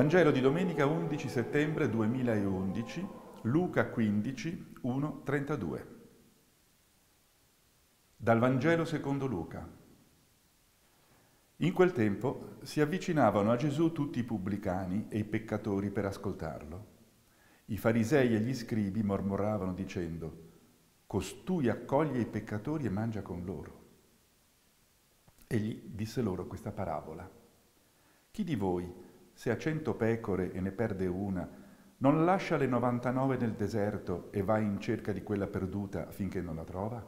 Vangelo di domenica 11 settembre 2011, Luca 15, 1, 32. Dal Vangelo secondo Luca. In quel tempo si avvicinavano a Gesù tutti i pubblicani e i peccatori per ascoltarlo. I farisei e gli scribi mormoravano dicendo, Costui accoglie i peccatori e mangia con loro. Egli disse loro questa parabola. Chi di voi se ha cento pecore e ne perde una, non lascia le 99 nel deserto e va in cerca di quella perduta finché non la trova?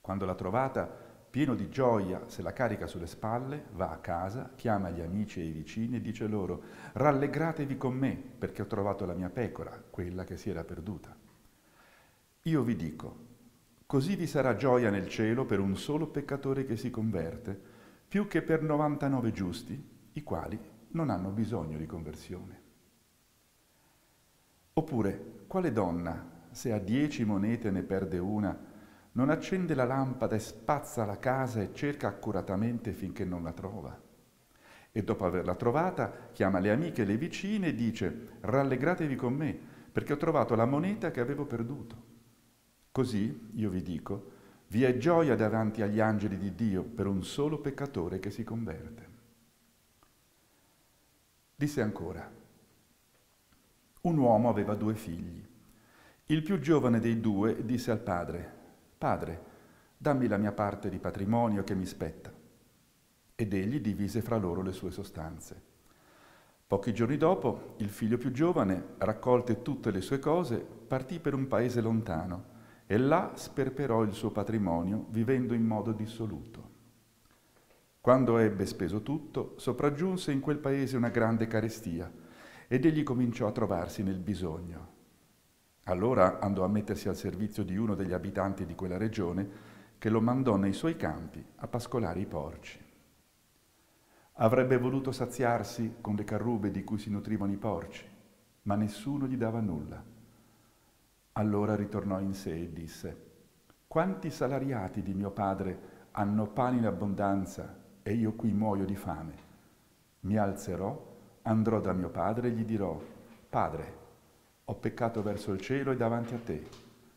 Quando l'ha trovata, pieno di gioia, se la carica sulle spalle, va a casa, chiama gli amici e i vicini e dice loro, rallegratevi con me perché ho trovato la mia pecora, quella che si era perduta. Io vi dico, così vi sarà gioia nel cielo per un solo peccatore che si converte, più che per 99 giusti i quali non hanno bisogno di conversione. Oppure, quale donna, se ha dieci monete e ne perde una, non accende la lampada e spazza la casa e cerca accuratamente finché non la trova? E dopo averla trovata, chiama le amiche e le vicine e dice, rallegratevi con me, perché ho trovato la moneta che avevo perduto. Così, io vi dico, vi è gioia davanti agli angeli di Dio per un solo peccatore che si converte. Disse ancora, un uomo aveva due figli. Il più giovane dei due disse al padre, Padre, dammi la mia parte di patrimonio che mi spetta. Ed egli divise fra loro le sue sostanze. Pochi giorni dopo, il figlio più giovane, raccolte tutte le sue cose, partì per un paese lontano e là sperperò il suo patrimonio vivendo in modo dissoluto. Quando ebbe speso tutto, sopraggiunse in quel paese una grande carestia ed egli cominciò a trovarsi nel bisogno. Allora andò a mettersi al servizio di uno degli abitanti di quella regione che lo mandò nei suoi campi a pascolare i porci. Avrebbe voluto saziarsi con le carrube di cui si nutrivano i porci, ma nessuno gli dava nulla. Allora ritornò in sé e disse, quanti salariati di mio padre hanno pane in abbondanza e io qui muoio di fame. Mi alzerò, andrò da mio padre e gli dirò, Padre, ho peccato verso il cielo e davanti a te.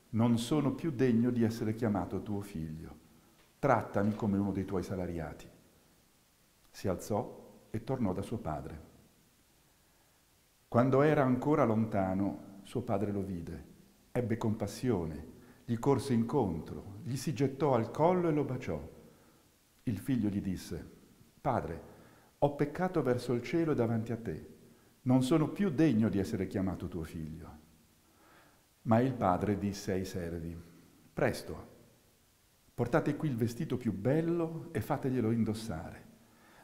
Non sono più degno di essere chiamato tuo figlio. Trattami come uno dei tuoi salariati. Si alzò e tornò da suo padre. Quando era ancora lontano, suo padre lo vide, ebbe compassione, gli corse incontro, gli si gettò al collo e lo baciò. Il figlio gli disse, Padre, ho peccato verso il cielo e davanti a te, non sono più degno di essere chiamato tuo figlio. Ma il padre disse ai servi, Presto, portate qui il vestito più bello e fateglielo indossare.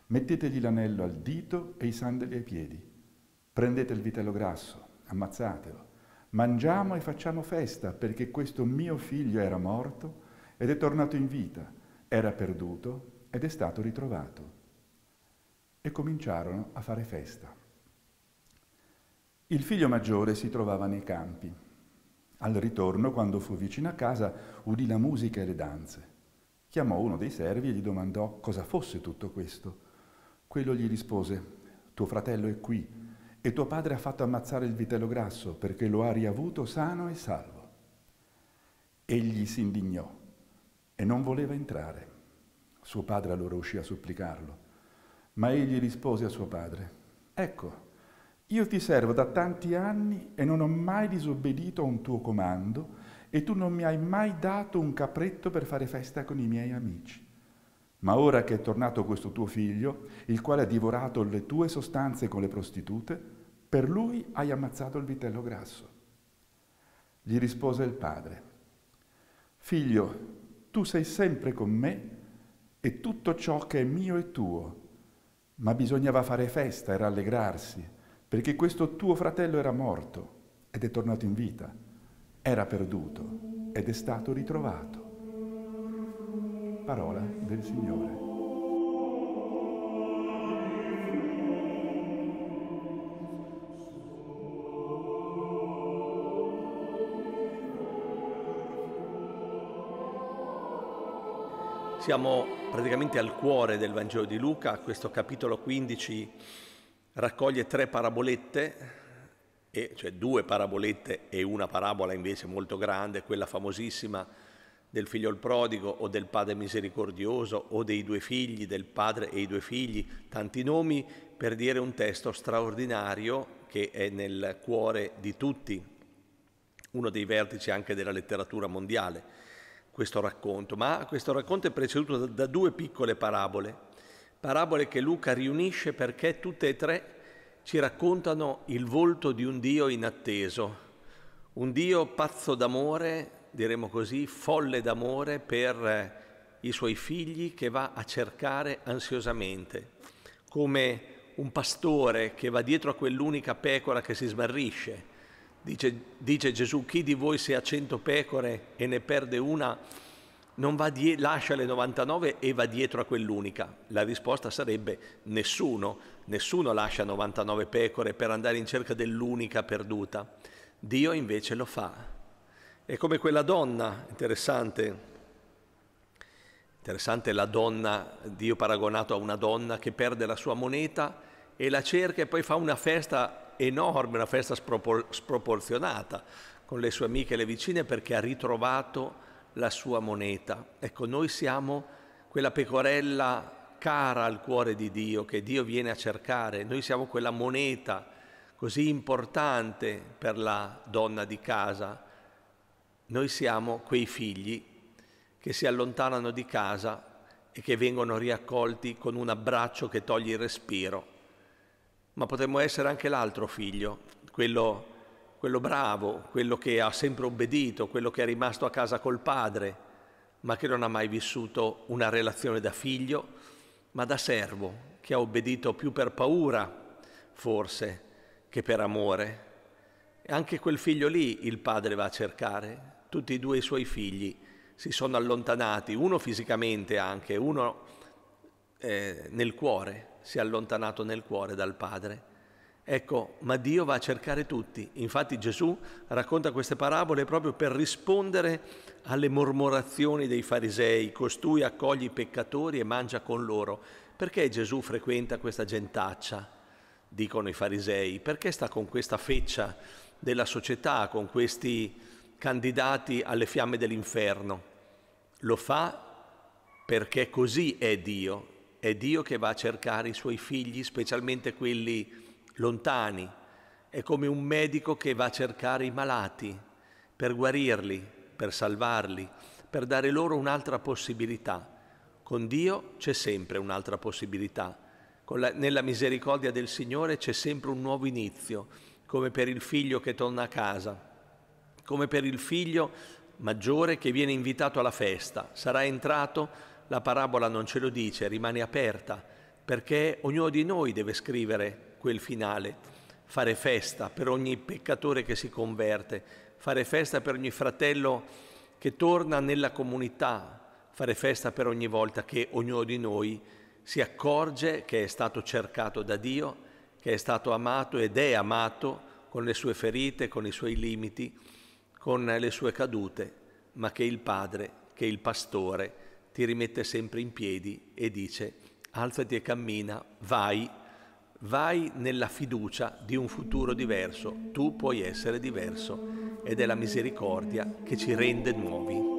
Mettetegli l'anello al dito e i sandali ai piedi. Prendete il vitello grasso, ammazzatelo. Mangiamo e facciamo festa, perché questo mio figlio era morto ed è tornato in vita era perduto ed è stato ritrovato. E cominciarono a fare festa. Il figlio maggiore si trovava nei campi. Al ritorno, quando fu vicino a casa, udì la musica e le danze. Chiamò uno dei servi e gli domandò cosa fosse tutto questo. Quello gli rispose, tuo fratello è qui e tuo padre ha fatto ammazzare il vitello grasso perché lo ha riavuto sano e salvo. Egli si indignò e non voleva entrare. Suo padre allora uscì a supplicarlo, ma egli rispose a suo padre, ecco, io ti servo da tanti anni e non ho mai disobbedito a un tuo comando e tu non mi hai mai dato un capretto per fare festa con i miei amici. Ma ora che è tornato questo tuo figlio, il quale ha divorato le tue sostanze con le prostitute, per lui hai ammazzato il vitello grasso. Gli rispose il padre, Figlio, tu sei sempre con me e tutto ciò che è mio è tuo. Ma bisognava fare festa e rallegrarsi, perché questo tuo fratello era morto ed è tornato in vita, era perduto ed è stato ritrovato. Parola del Signore. Siamo praticamente al cuore del Vangelo di Luca, questo capitolo 15 raccoglie tre parabolette, e, cioè due parabolette e una parabola invece molto grande, quella famosissima del figlio il prodigo o del padre misericordioso o dei due figli, del padre e i due figli, tanti nomi per dire un testo straordinario che è nel cuore di tutti, uno dei vertici anche della letteratura mondiale questo racconto, ma questo racconto è preceduto da, da due piccole parabole, parabole che Luca riunisce perché tutte e tre ci raccontano il volto di un Dio inatteso, un Dio pazzo d'amore, diremo così, folle d'amore per eh, i suoi figli che va a cercare ansiosamente, come un pastore che va dietro a quell'unica pecora che si smarrisce Dice, dice, Gesù, chi di voi se ha cento pecore e ne perde una, die- lascia le 99 e va dietro a quell'unica? La risposta sarebbe nessuno, nessuno lascia 99 pecore per andare in cerca dell'unica perduta. Dio invece lo fa. È come quella donna, interessante, interessante la donna, Dio paragonato a una donna che perde la sua moneta e la cerca e poi fa una festa enorme, una festa spropor- sproporzionata con le sue amiche e le vicine perché ha ritrovato la sua moneta. Ecco, noi siamo quella pecorella cara al cuore di Dio che Dio viene a cercare, noi siamo quella moneta così importante per la donna di casa, noi siamo quei figli che si allontanano di casa e che vengono riaccolti con un abbraccio che toglie il respiro ma potremmo essere anche l'altro figlio, quello, quello bravo, quello che ha sempre obbedito, quello che è rimasto a casa col padre, ma che non ha mai vissuto una relazione da figlio, ma da servo, che ha obbedito più per paura, forse, che per amore. E anche quel figlio lì il padre va a cercare. Tutti e due i suoi figli si sono allontanati, uno fisicamente anche, uno eh, nel cuore si è allontanato nel cuore dal Padre. Ecco, ma Dio va a cercare tutti. Infatti Gesù racconta queste parabole proprio per rispondere alle mormorazioni dei farisei. Costui accoglie i peccatori e mangia con loro. Perché Gesù frequenta questa gentaccia? Dicono i farisei. Perché sta con questa feccia della società, con questi candidati alle fiamme dell'inferno? Lo fa perché così è Dio è Dio che va a cercare i suoi figli, specialmente quelli lontani. È come un medico che va a cercare i malati per guarirli, per salvarli, per dare loro un'altra possibilità. Con Dio c'è sempre un'altra possibilità. La, nella misericordia del Signore c'è sempre un nuovo inizio, come per il figlio che torna a casa, come per il figlio maggiore che viene invitato alla festa. Sarà entrato la parabola non ce lo dice, rimane aperta, perché ognuno di noi deve scrivere quel finale, fare festa per ogni peccatore che si converte, fare festa per ogni fratello che torna nella comunità, fare festa per ogni volta che ognuno di noi si accorge che è stato cercato da Dio, che è stato amato ed è amato con le sue ferite, con i suoi limiti, con le sue cadute, ma che il Padre, che il Pastore, ti rimette sempre in piedi e dice alzati e cammina, vai, vai nella fiducia di un futuro diverso, tu puoi essere diverso ed è la misericordia che ci rende nuovi.